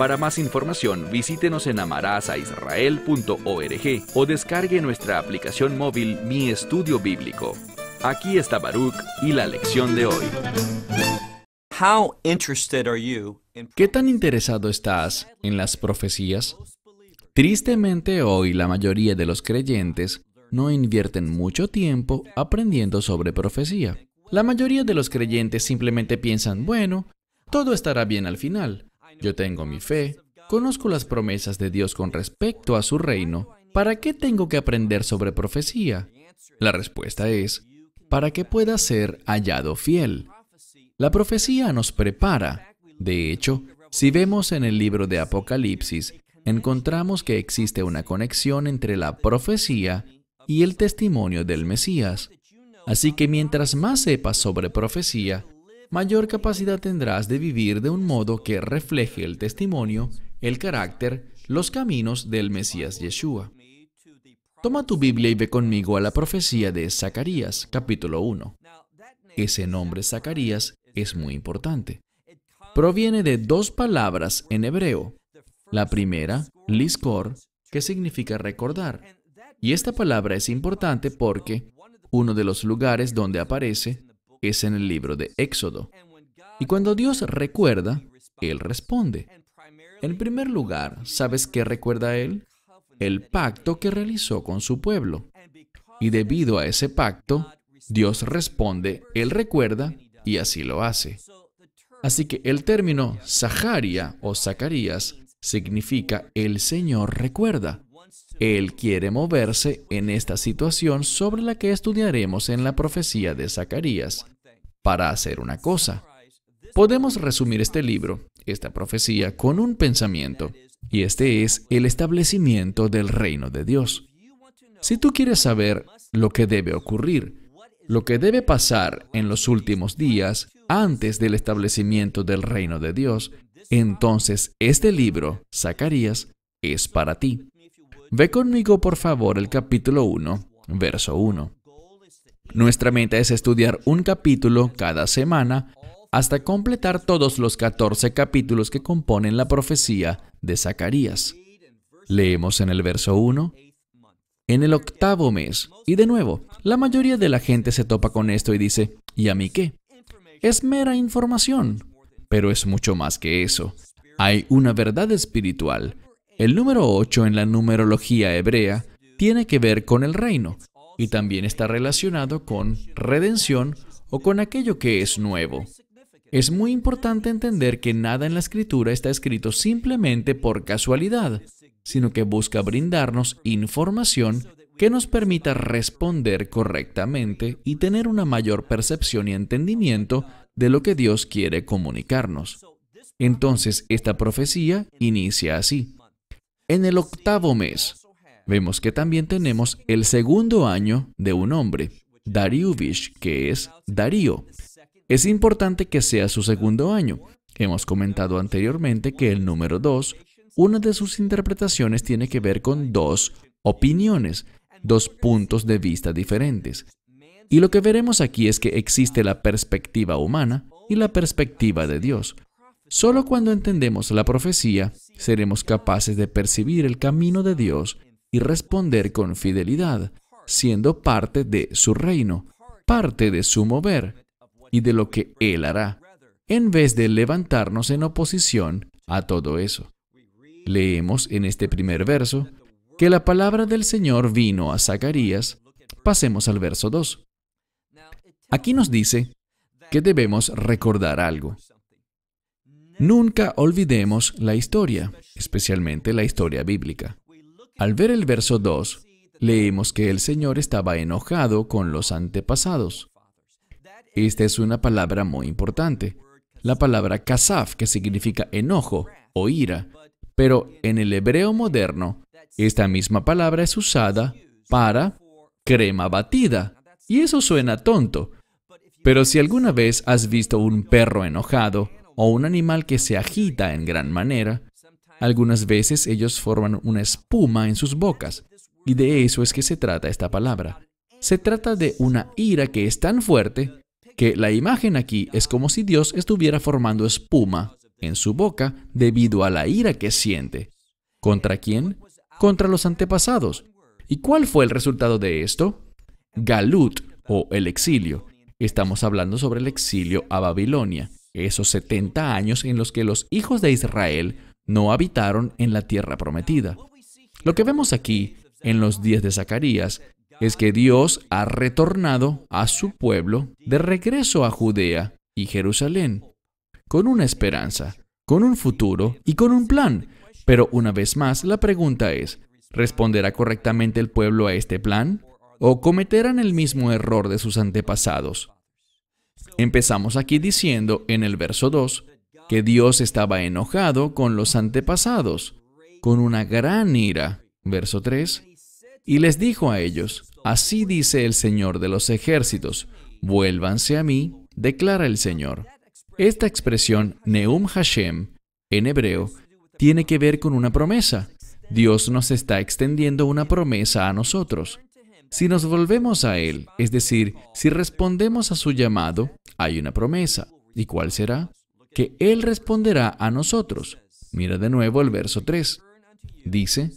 Para más información, visítenos en amarazaisrael.org o descargue nuestra aplicación móvil Mi Estudio Bíblico. Aquí está Baruch y la lección de hoy. ¿Qué tan interesado estás en las profecías? Tristemente hoy la mayoría de los creyentes no invierten mucho tiempo aprendiendo sobre profecía. La mayoría de los creyentes simplemente piensan, bueno, todo estará bien al final. Yo tengo mi fe, conozco las promesas de Dios con respecto a su reino. ¿Para qué tengo que aprender sobre profecía? La respuesta es, para que pueda ser hallado fiel. La profecía nos prepara. De hecho, si vemos en el libro de Apocalipsis, encontramos que existe una conexión entre la profecía y el testimonio del Mesías. Así que mientras más sepas sobre profecía, mayor capacidad tendrás de vivir de un modo que refleje el testimonio, el carácter, los caminos del Mesías Yeshua. Toma tu Biblia y ve conmigo a la profecía de Zacarías, capítulo 1. Ese nombre Zacarías es muy importante. Proviene de dos palabras en hebreo. La primera, liskor, que significa recordar. Y esta palabra es importante porque uno de los lugares donde aparece es en el libro de Éxodo. Y cuando Dios recuerda, Él responde. En primer lugar, ¿sabes qué recuerda Él? El pacto que realizó con su pueblo. Y debido a ese pacto, Dios responde, Él recuerda y así lo hace. Así que el término Zaharia o Zacarías significa el Señor recuerda. Él quiere moverse en esta situación sobre la que estudiaremos en la profecía de Zacarías para hacer una cosa. Podemos resumir este libro, esta profecía, con un pensamiento, y este es el establecimiento del reino de Dios. Si tú quieres saber lo que debe ocurrir, lo que debe pasar en los últimos días antes del establecimiento del reino de Dios, entonces este libro, Zacarías, es para ti. Ve conmigo por favor el capítulo 1, verso 1. Nuestra meta es estudiar un capítulo cada semana hasta completar todos los 14 capítulos que componen la profecía de Zacarías. Leemos en el verso 1, en el octavo mes, y de nuevo, la mayoría de la gente se topa con esto y dice, ¿y a mí qué? Es mera información, pero es mucho más que eso. Hay una verdad espiritual el número 8 en la numerología hebrea tiene que ver con el reino y también está relacionado con redención o con aquello que es nuevo. Es muy importante entender que nada en la escritura está escrito simplemente por casualidad, sino que busca brindarnos información que nos permita responder correctamente y tener una mayor percepción y entendimiento de lo que Dios quiere comunicarnos. Entonces, esta profecía inicia así. En el octavo mes, vemos que también tenemos el segundo año de un hombre, Dariubish, que es Darío. Es importante que sea su segundo año. Hemos comentado anteriormente que el número 2, una de sus interpretaciones tiene que ver con dos opiniones, dos puntos de vista diferentes. Y lo que veremos aquí es que existe la perspectiva humana y la perspectiva de Dios. Solo cuando entendemos la profecía, seremos capaces de percibir el camino de Dios y responder con fidelidad, siendo parte de su reino, parte de su mover y de lo que Él hará, en vez de levantarnos en oposición a todo eso. Leemos en este primer verso que la palabra del Señor vino a Zacarías. Pasemos al verso 2. Aquí nos dice que debemos recordar algo. Nunca olvidemos la historia, especialmente la historia bíblica. Al ver el verso 2, leemos que el Señor estaba enojado con los antepasados. Esta es una palabra muy importante, la palabra kasaf, que significa enojo o ira, pero en el hebreo moderno, esta misma palabra es usada para crema batida, y eso suena tonto, pero si alguna vez has visto un perro enojado, o un animal que se agita en gran manera, algunas veces ellos forman una espuma en sus bocas, y de eso es que se trata esta palabra. Se trata de una ira que es tan fuerte que la imagen aquí es como si Dios estuviera formando espuma en su boca debido a la ira que siente. ¿Contra quién? Contra los antepasados. ¿Y cuál fue el resultado de esto? Galut o el exilio. Estamos hablando sobre el exilio a Babilonia esos 70 años en los que los hijos de Israel no habitaron en la tierra prometida. Lo que vemos aquí en los días de Zacarías es que Dios ha retornado a su pueblo de regreso a Judea y Jerusalén, con una esperanza, con un futuro y con un plan. Pero una vez más, la pregunta es, ¿responderá correctamente el pueblo a este plan? ¿O cometerán el mismo error de sus antepasados? Empezamos aquí diciendo en el verso 2 que Dios estaba enojado con los antepasados, con una gran ira. Verso 3. Y les dijo a ellos, así dice el Señor de los ejércitos, vuélvanse a mí, declara el Señor. Esta expresión, Neum Hashem, en hebreo, tiene que ver con una promesa. Dios nos está extendiendo una promesa a nosotros. Si nos volvemos a Él, es decir, si respondemos a su llamado, hay una promesa. ¿Y cuál será? Que Él responderá a nosotros. Mira de nuevo el verso 3. Dice,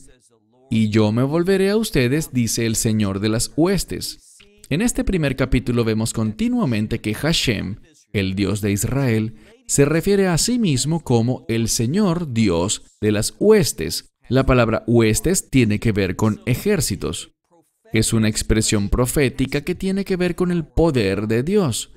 y yo me volveré a ustedes, dice el Señor de las huestes. En este primer capítulo vemos continuamente que Hashem, el Dios de Israel, se refiere a sí mismo como el Señor Dios de las huestes. La palabra huestes tiene que ver con ejércitos es una expresión profética que tiene que ver con el poder de Dios,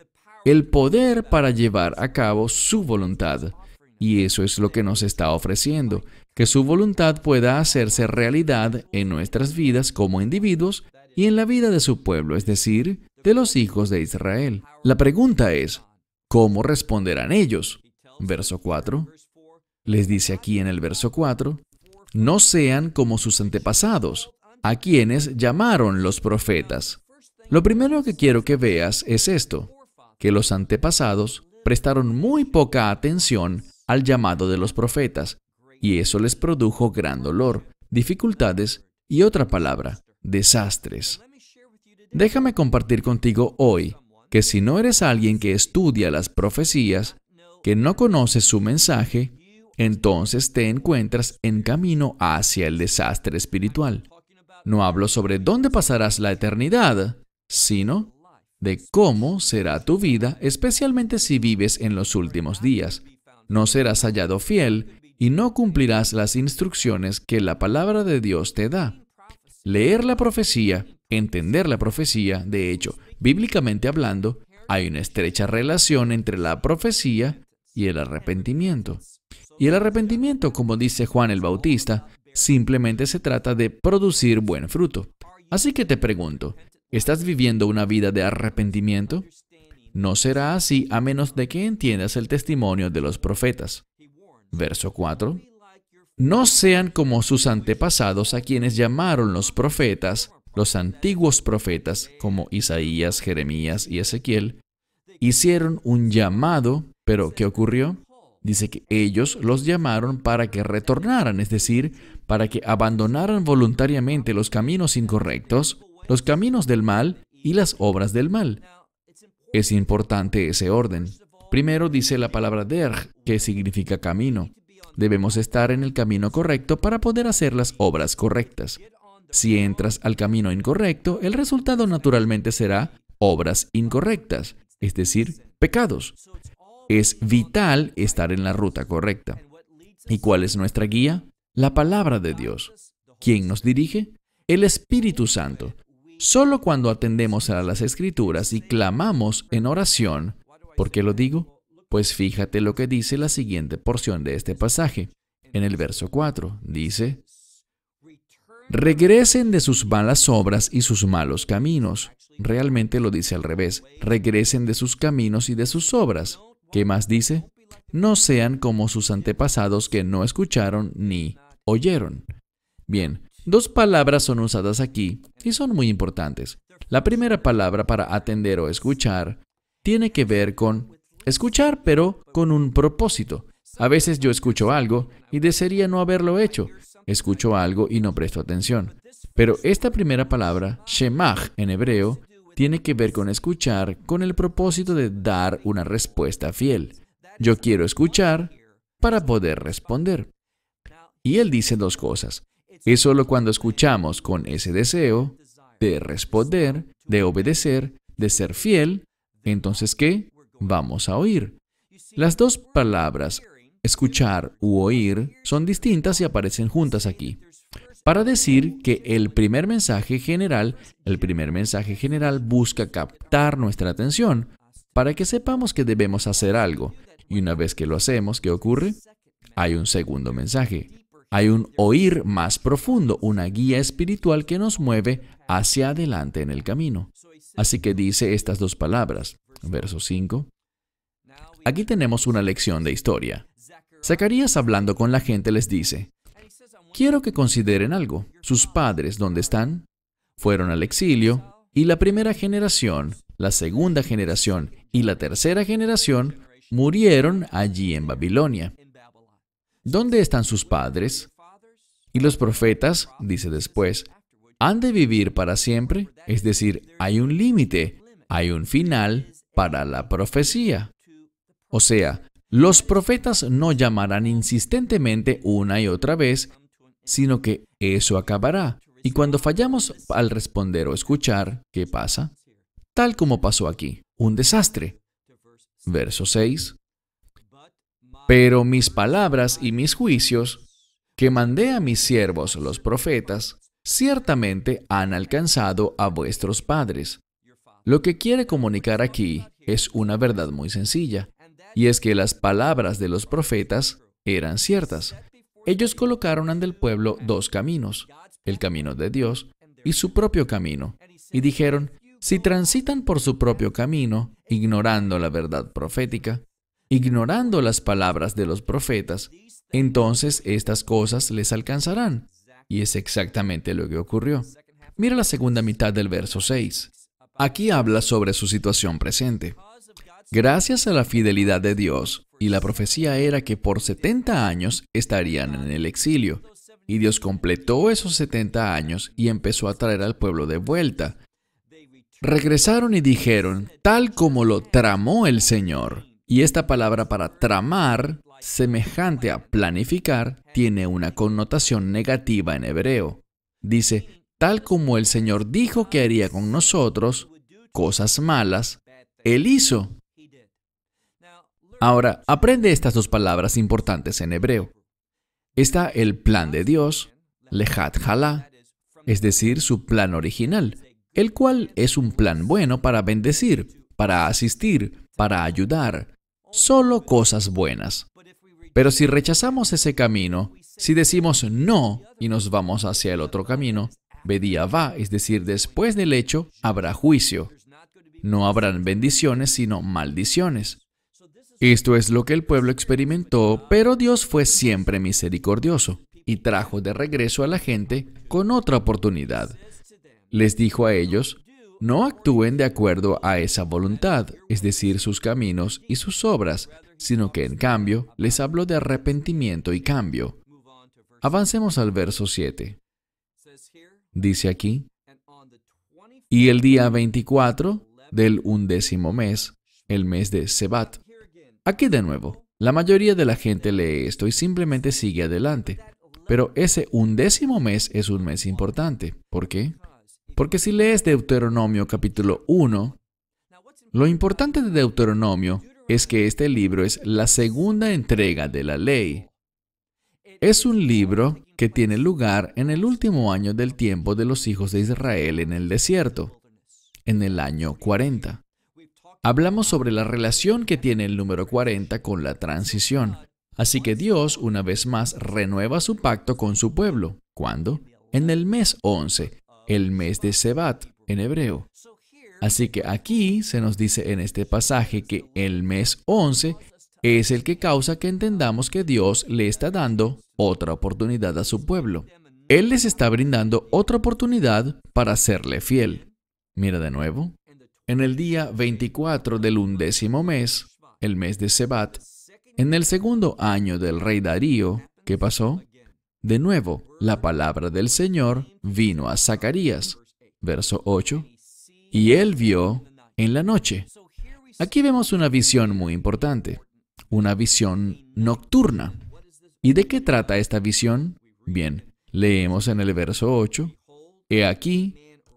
el poder para llevar a cabo su voluntad. Y eso es lo que nos está ofreciendo, que su voluntad pueda hacerse realidad en nuestras vidas como individuos y en la vida de su pueblo, es decir, de los hijos de Israel. La pregunta es, ¿cómo responderán ellos? Verso 4. Les dice aquí en el verso 4, no sean como sus antepasados, a quienes llamaron los profetas. Lo primero que quiero que veas es esto, que los antepasados prestaron muy poca atención al llamado de los profetas, y eso les produjo gran dolor, dificultades y otra palabra, desastres. Déjame compartir contigo hoy que si no eres alguien que estudia las profecías, que no conoces su mensaje, entonces te encuentras en camino hacia el desastre espiritual no hablo sobre dónde pasarás la eternidad, sino de cómo será tu vida, especialmente si vives en los últimos días. No serás hallado fiel y no cumplirás las instrucciones que la palabra de Dios te da. Leer la profecía, entender la profecía, de hecho, bíblicamente hablando, hay una estrecha relación entre la profecía y el arrepentimiento. Y el arrepentimiento, como dice Juan el Bautista, Simplemente se trata de producir buen fruto. Así que te pregunto, ¿estás viviendo una vida de arrepentimiento? No será así a menos de que entiendas el testimonio de los profetas. Verso 4. No sean como sus antepasados a quienes llamaron los profetas, los antiguos profetas como Isaías, Jeremías y Ezequiel, hicieron un llamado, pero ¿qué ocurrió? dice que ellos los llamaron para que retornaran, es decir, para que abandonaran voluntariamente los caminos incorrectos, los caminos del mal y las obras del mal. Es importante ese orden. Primero dice la palabra derg, que significa camino. Debemos estar en el camino correcto para poder hacer las obras correctas. Si entras al camino incorrecto, el resultado naturalmente será obras incorrectas, es decir, pecados. Es vital estar en la ruta correcta. ¿Y cuál es nuestra guía? La palabra de Dios. ¿Quién nos dirige? El Espíritu Santo. Solo cuando atendemos a las escrituras y clamamos en oración, ¿por qué lo digo? Pues fíjate lo que dice la siguiente porción de este pasaje. En el verso 4 dice, Regresen de sus malas obras y sus malos caminos. Realmente lo dice al revés. Regresen de sus caminos y de sus obras. ¿Qué más dice? No sean como sus antepasados que no escucharon ni oyeron. Bien, dos palabras son usadas aquí y son muy importantes. La primera palabra para atender o escuchar tiene que ver con escuchar, pero con un propósito. A veces yo escucho algo y desearía no haberlo hecho. Escucho algo y no presto atención. Pero esta primera palabra, shemach en hebreo, tiene que ver con escuchar con el propósito de dar una respuesta fiel. Yo quiero escuchar para poder responder. Y él dice dos cosas. Es solo cuando escuchamos con ese deseo de responder, de obedecer, de ser fiel, entonces ¿qué? Vamos a oír. Las dos palabras, escuchar u oír, son distintas y aparecen juntas aquí para decir que el primer mensaje general, el primer mensaje general busca captar nuestra atención para que sepamos que debemos hacer algo. Y una vez que lo hacemos, ¿qué ocurre? Hay un segundo mensaje. Hay un oír más profundo, una guía espiritual que nos mueve hacia adelante en el camino. Así que dice estas dos palabras, verso 5. Aquí tenemos una lección de historia. Zacarías hablando con la gente les dice, Quiero que consideren algo. Sus padres, ¿dónde están? Fueron al exilio y la primera generación, la segunda generación y la tercera generación murieron allí en Babilonia. ¿Dónde están sus padres? Y los profetas, dice después, han de vivir para siempre, es decir, hay un límite, hay un final para la profecía. O sea, los profetas no llamarán insistentemente una y otra vez sino que eso acabará. Y cuando fallamos al responder o escuchar, ¿qué pasa? Tal como pasó aquí, un desastre. Verso 6. Pero mis palabras y mis juicios, que mandé a mis siervos los profetas, ciertamente han alcanzado a vuestros padres. Lo que quiere comunicar aquí es una verdad muy sencilla, y es que las palabras de los profetas eran ciertas. Ellos colocaron ante el pueblo dos caminos, el camino de Dios y su propio camino, y dijeron, si transitan por su propio camino, ignorando la verdad profética, ignorando las palabras de los profetas, entonces estas cosas les alcanzarán. Y es exactamente lo que ocurrió. Mira la segunda mitad del verso 6. Aquí habla sobre su situación presente. Gracias a la fidelidad de Dios, y la profecía era que por 70 años estarían en el exilio. Y Dios completó esos 70 años y empezó a traer al pueblo de vuelta. Regresaron y dijeron, tal como lo tramó el Señor. Y esta palabra para tramar, semejante a planificar, tiene una connotación negativa en hebreo. Dice, tal como el Señor dijo que haría con nosotros, cosas malas, Él hizo. Ahora, aprende estas dos palabras importantes en hebreo. Está el plan de Dios, lehat halá, es decir, su plan original, el cual es un plan bueno para bendecir, para asistir, para ayudar, solo cosas buenas. Pero si rechazamos ese camino, si decimos no y nos vamos hacia el otro camino, Bedía va, es decir, después del hecho habrá juicio. No habrán bendiciones, sino maldiciones. Esto es lo que el pueblo experimentó, pero Dios fue siempre misericordioso y trajo de regreso a la gente con otra oportunidad. Les dijo a ellos, no actúen de acuerdo a esa voluntad, es decir, sus caminos y sus obras, sino que en cambio les habló de arrepentimiento y cambio. Avancemos al verso 7. Dice aquí, y el día 24 del undécimo mes, el mes de Sebat, Aquí de nuevo, la mayoría de la gente lee esto y simplemente sigue adelante. Pero ese undécimo mes es un mes importante. ¿Por qué? Porque si lees Deuteronomio capítulo 1, lo importante de Deuteronomio es que este libro es la segunda entrega de la ley. Es un libro que tiene lugar en el último año del tiempo de los hijos de Israel en el desierto, en el año 40 hablamos sobre la relación que tiene el número 40 con la transición. Así que Dios, una vez más, renueva su pacto con su pueblo. ¿Cuándo? En el mes 11, el mes de Sebat, en hebreo. Así que aquí se nos dice en este pasaje que el mes 11 es el que causa que entendamos que Dios le está dando otra oportunidad a su pueblo. Él les está brindando otra oportunidad para serle fiel. Mira de nuevo, en el día 24 del undécimo mes, el mes de Sebat, en el segundo año del rey Darío, ¿qué pasó? De nuevo, la palabra del Señor vino a Zacarías, verso 8, y él vio en la noche. Aquí vemos una visión muy importante, una visión nocturna. ¿Y de qué trata esta visión? Bien, leemos en el verso 8, He aquí,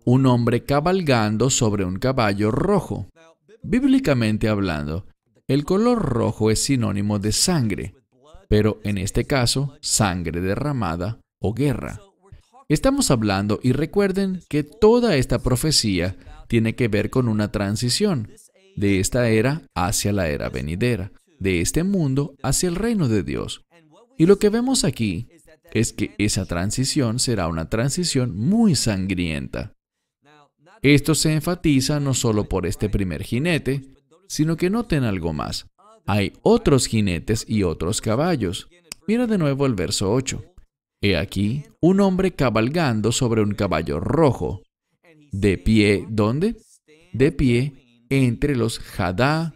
un hombre cabalgando sobre un caballo rojo. Bíblicamente hablando, el color rojo es sinónimo de sangre, pero en este caso, sangre derramada o guerra. Estamos hablando y recuerden que toda esta profecía tiene que ver con una transición de esta era hacia la era venidera, de este mundo hacia el reino de Dios. Y lo que vemos aquí es que esa transición será una transición muy sangrienta. Esto se enfatiza no solo por este primer jinete, sino que noten algo más. Hay otros jinetes y otros caballos. Mira de nuevo el verso 8. He aquí un hombre cabalgando sobre un caballo rojo. De pie, ¿dónde? De pie entre los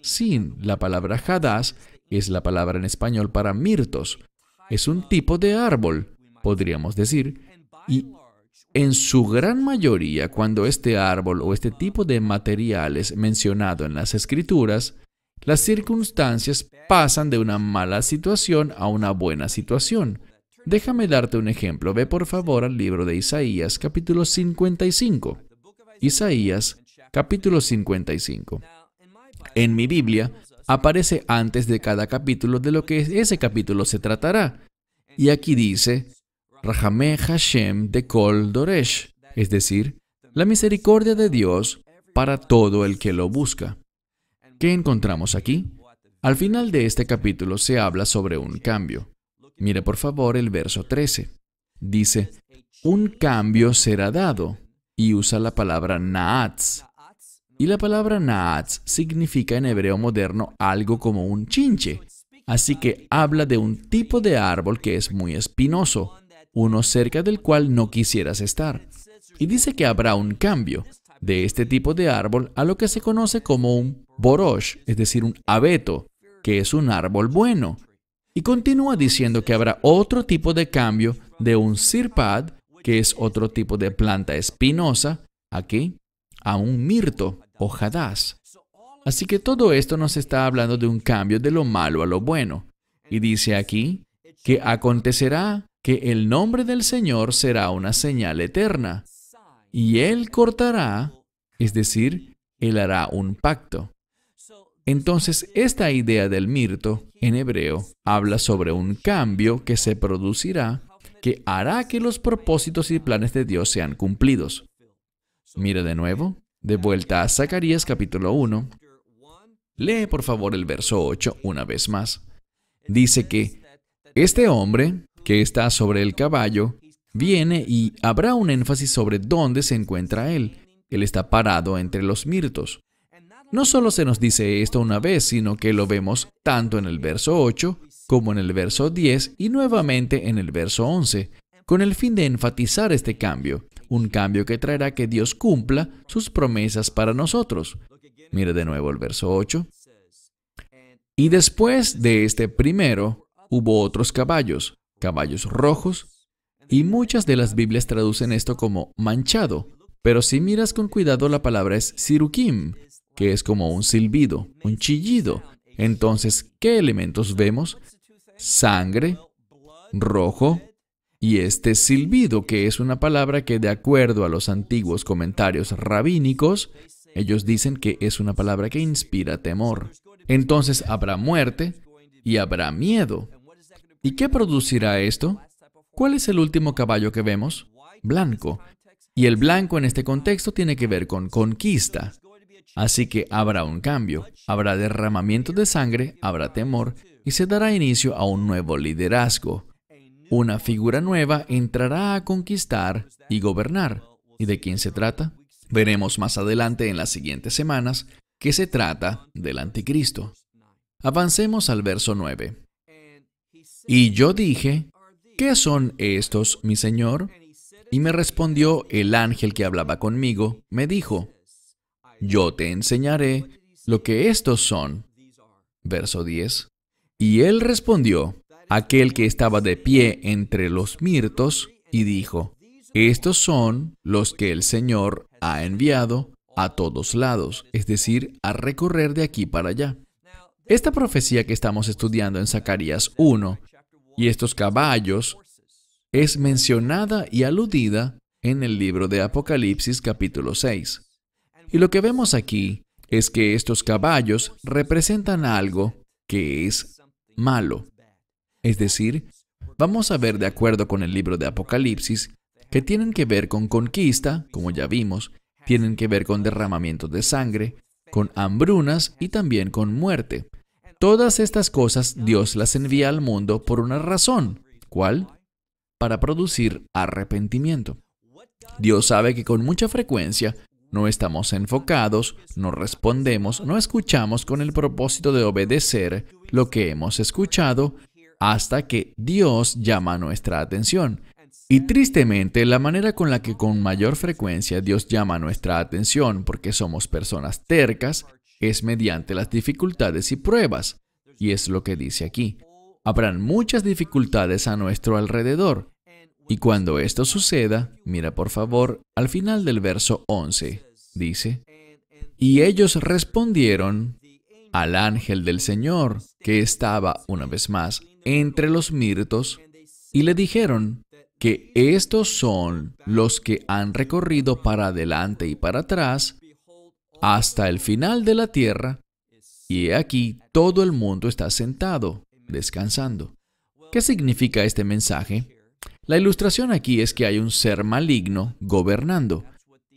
sin La palabra hadas es la palabra en español para mirtos. Es un tipo de árbol, podríamos decir, y en su gran mayoría cuando este árbol o este tipo de materiales mencionado en las escrituras, las circunstancias pasan de una mala situación a una buena situación. Déjame darte un ejemplo. Ve por favor al libro de Isaías capítulo 55. Isaías capítulo 55. En mi Biblia aparece antes de cada capítulo de lo que ese capítulo se tratará. Y aquí dice, Rahameh Hashem de Kol Doresh, es decir, la misericordia de Dios para todo el que lo busca. ¿Qué encontramos aquí? Al final de este capítulo se habla sobre un cambio. Mire por favor el verso 13. Dice, un cambio será dado, y usa la palabra naatz. Y la palabra naatz significa en hebreo moderno algo como un chinche. Así que habla de un tipo de árbol que es muy espinoso, uno cerca del cual no quisieras estar. Y dice que habrá un cambio de este tipo de árbol a lo que se conoce como un borosh, es decir, un abeto, que es un árbol bueno. Y continúa diciendo que habrá otro tipo de cambio de un sirpad, que es otro tipo de planta espinosa, aquí, a un mirto o Así que todo esto nos está hablando de un cambio de lo malo a lo bueno. Y dice aquí que acontecerá que el nombre del Señor será una señal eterna, y Él cortará, es decir, Él hará un pacto. Entonces, esta idea del mirto, en hebreo, habla sobre un cambio que se producirá que hará que los propósitos y planes de Dios sean cumplidos. Mira de nuevo, de vuelta a Zacarías capítulo 1. Lee por favor el verso 8 una vez más. Dice que este hombre, que está sobre el caballo, viene y habrá un énfasis sobre dónde se encuentra él. Él está parado entre los mirtos. No solo se nos dice esto una vez, sino que lo vemos tanto en el verso 8 como en el verso 10 y nuevamente en el verso 11, con el fin de enfatizar este cambio, un cambio que traerá que Dios cumpla sus promesas para nosotros. Mire de nuevo el verso 8. Y después de este primero hubo otros caballos, caballos rojos, y muchas de las Biblias traducen esto como manchado, pero si miras con cuidado la palabra es sirukim, que es como un silbido, un chillido. Entonces, ¿qué elementos vemos? Sangre, rojo y este silbido, que es una palabra que de acuerdo a los antiguos comentarios rabínicos, ellos dicen que es una palabra que inspira temor. Entonces habrá muerte y habrá miedo. ¿Y qué producirá esto? ¿Cuál es el último caballo que vemos? Blanco. Y el blanco en este contexto tiene que ver con conquista. Así que habrá un cambio, habrá derramamiento de sangre, habrá temor y se dará inicio a un nuevo liderazgo. Una figura nueva entrará a conquistar y gobernar. ¿Y de quién se trata? Veremos más adelante en las siguientes semanas que se trata del anticristo. Avancemos al verso 9. Y yo dije, ¿qué son estos, mi Señor? Y me respondió el ángel que hablaba conmigo, me dijo, yo te enseñaré lo que estos son. Verso 10. Y él respondió, aquel que estaba de pie entre los mirtos, y dijo, estos son los que el Señor ha enviado a todos lados, es decir, a recorrer de aquí para allá. Esta profecía que estamos estudiando en Zacarías 1 y estos caballos es mencionada y aludida en el libro de Apocalipsis capítulo 6. Y lo que vemos aquí es que estos caballos representan algo que es malo. Es decir, vamos a ver de acuerdo con el libro de Apocalipsis que tienen que ver con conquista, como ya vimos, tienen que ver con derramamiento de sangre, con hambrunas y también con muerte. Todas estas cosas Dios las envía al mundo por una razón. ¿Cuál? Para producir arrepentimiento. Dios sabe que con mucha frecuencia no estamos enfocados, no respondemos, no escuchamos con el propósito de obedecer lo que hemos escuchado hasta que Dios llama nuestra atención. Y tristemente, la manera con la que con mayor frecuencia Dios llama nuestra atención porque somos personas tercas es mediante las dificultades y pruebas. Y es lo que dice aquí. Habrán muchas dificultades a nuestro alrededor. Y cuando esto suceda, mira por favor al final del verso 11, dice, y ellos respondieron al ángel del Señor, que estaba, una vez más, entre los mirtos, y le dijeron que estos son los que han recorrido para adelante y para atrás hasta el final de la tierra, y aquí todo el mundo está sentado, descansando. ¿Qué significa este mensaje? La ilustración aquí es que hay un ser maligno gobernando.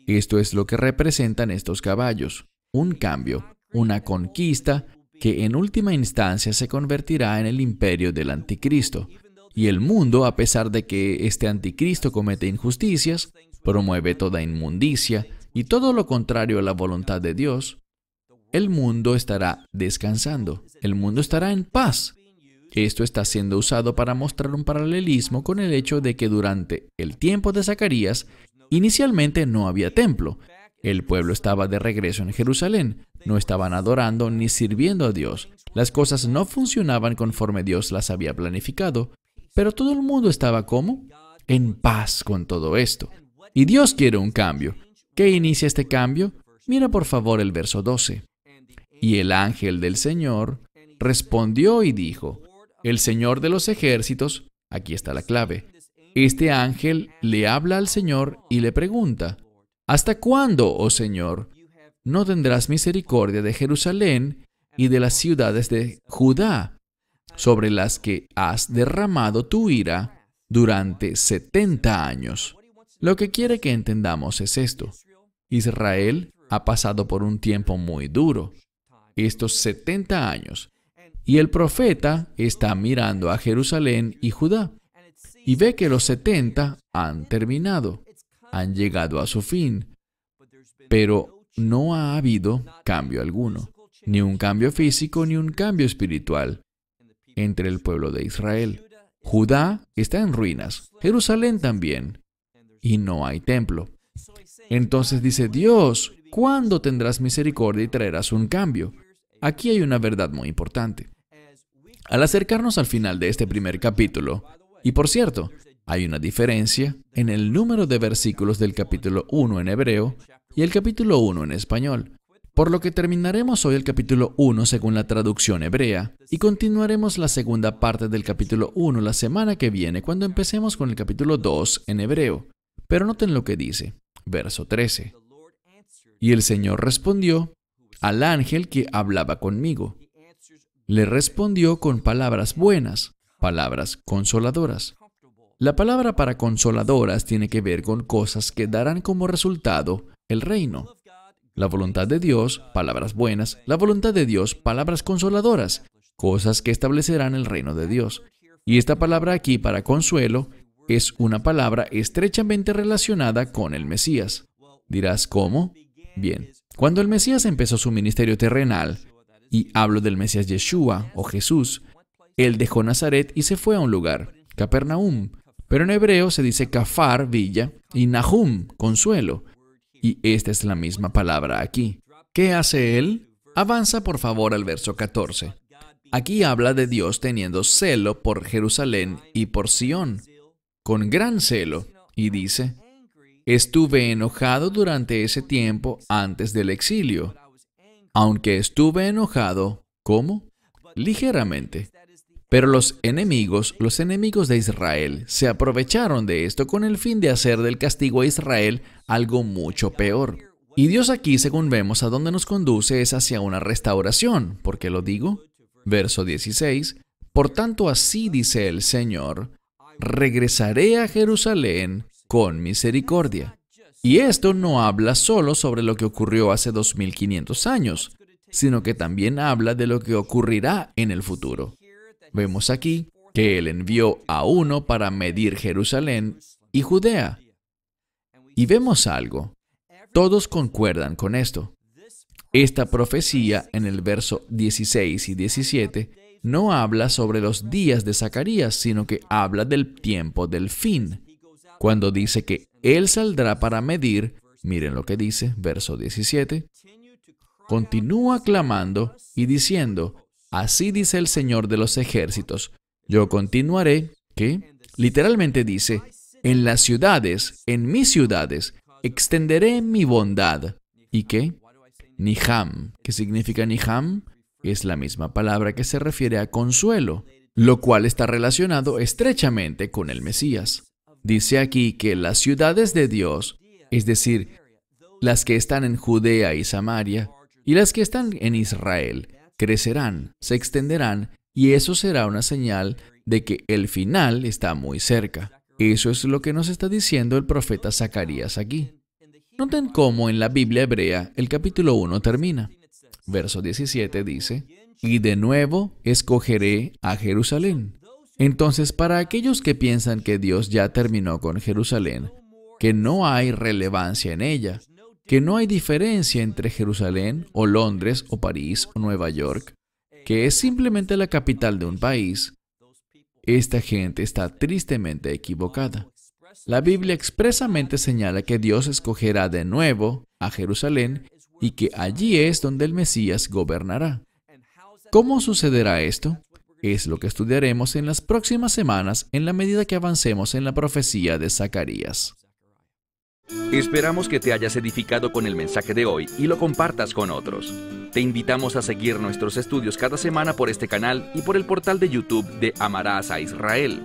Esto es lo que representan estos caballos, un cambio, una conquista que en última instancia se convertirá en el imperio del anticristo. Y el mundo, a pesar de que este anticristo comete injusticias, promueve toda inmundicia, y todo lo contrario a la voluntad de Dios, el mundo estará descansando, el mundo estará en paz. Esto está siendo usado para mostrar un paralelismo con el hecho de que durante el tiempo de Zacarías inicialmente no había templo. El pueblo estaba de regreso en Jerusalén, no estaban adorando ni sirviendo a Dios. Las cosas no funcionaban conforme Dios las había planificado, pero todo el mundo estaba como en paz con todo esto. Y Dios quiere un cambio. ¿Qué inicia este cambio? Mira por favor el verso 12. Y el ángel del Señor respondió y dijo, el Señor de los ejércitos, aquí está la clave, este ángel le habla al Señor y le pregunta, ¿hasta cuándo, oh Señor, no tendrás misericordia de Jerusalén y de las ciudades de Judá, sobre las que has derramado tu ira durante 70 años? Lo que quiere que entendamos es esto. Israel ha pasado por un tiempo muy duro, estos 70 años, y el profeta está mirando a Jerusalén y Judá, y ve que los 70 han terminado, han llegado a su fin, pero no ha habido cambio alguno, ni un cambio físico ni un cambio espiritual entre el pueblo de Israel. Judá está en ruinas, Jerusalén también, y no hay templo. Entonces dice, Dios, ¿cuándo tendrás misericordia y traerás un cambio? Aquí hay una verdad muy importante. Al acercarnos al final de este primer capítulo, y por cierto, hay una diferencia en el número de versículos del capítulo 1 en hebreo y el capítulo 1 en español, por lo que terminaremos hoy el capítulo 1 según la traducción hebrea y continuaremos la segunda parte del capítulo 1 la semana que viene cuando empecemos con el capítulo 2 en hebreo. Pero noten lo que dice verso 13. Y el Señor respondió al ángel que hablaba conmigo. Le respondió con palabras buenas, palabras consoladoras. La palabra para consoladoras tiene que ver con cosas que darán como resultado el reino. La voluntad de Dios, palabras buenas, la voluntad de Dios, palabras consoladoras, cosas que establecerán el reino de Dios. Y esta palabra aquí para consuelo es una palabra estrechamente relacionada con el Mesías. Dirás, ¿cómo? Bien, cuando el Mesías empezó su ministerio terrenal, y hablo del Mesías Yeshua o Jesús, él dejó Nazaret y se fue a un lugar, Capernaum, pero en hebreo se dice cafar villa, y Nahum, consuelo, y esta es la misma palabra aquí. ¿Qué hace él? Avanza por favor al verso 14. Aquí habla de Dios teniendo celo por Jerusalén y por Sión, con gran celo y dice, estuve enojado durante ese tiempo antes del exilio, aunque estuve enojado, ¿cómo? Ligeramente. Pero los enemigos, los enemigos de Israel, se aprovecharon de esto con el fin de hacer del castigo a Israel algo mucho peor. Y Dios aquí, según vemos, a dónde nos conduce es hacia una restauración. porque lo digo? Verso 16. Por tanto, así dice el Señor, regresaré a Jerusalén con misericordia. Y esto no habla solo sobre lo que ocurrió hace 2500 años, sino que también habla de lo que ocurrirá en el futuro. Vemos aquí que Él envió a uno para medir Jerusalén y Judea. Y vemos algo. Todos concuerdan con esto. Esta profecía en el verso 16 y 17 no habla sobre los días de Zacarías, sino que habla del tiempo del fin. Cuando dice que Él saldrá para medir, miren lo que dice, verso 17, continúa clamando y diciendo, así dice el Señor de los ejércitos, yo continuaré, que literalmente dice, en las ciudades, en mis ciudades, extenderé mi bondad. ¿Y qué? Niham. ¿Qué significa Niham? es la misma palabra que se refiere a consuelo, lo cual está relacionado estrechamente con el Mesías. Dice aquí que las ciudades de Dios, es decir, las que están en Judea y Samaria, y las que están en Israel, crecerán, se extenderán, y eso será una señal de que el final está muy cerca. Eso es lo que nos está diciendo el profeta Zacarías aquí. Noten cómo en la Biblia hebrea el capítulo 1 termina verso 17 dice, y de nuevo escogeré a Jerusalén. Entonces, para aquellos que piensan que Dios ya terminó con Jerusalén, que no hay relevancia en ella, que no hay diferencia entre Jerusalén o Londres o París o Nueva York, que es simplemente la capital de un país, esta gente está tristemente equivocada. La Biblia expresamente señala que Dios escogerá de nuevo a Jerusalén y que allí es donde el Mesías gobernará. ¿Cómo sucederá esto? Es lo que estudiaremos en las próximas semanas en la medida que avancemos en la profecía de Zacarías. Esperamos que te hayas edificado con el mensaje de hoy y lo compartas con otros. Te invitamos a seguir nuestros estudios cada semana por este canal y por el portal de YouTube de Amarás a Israel.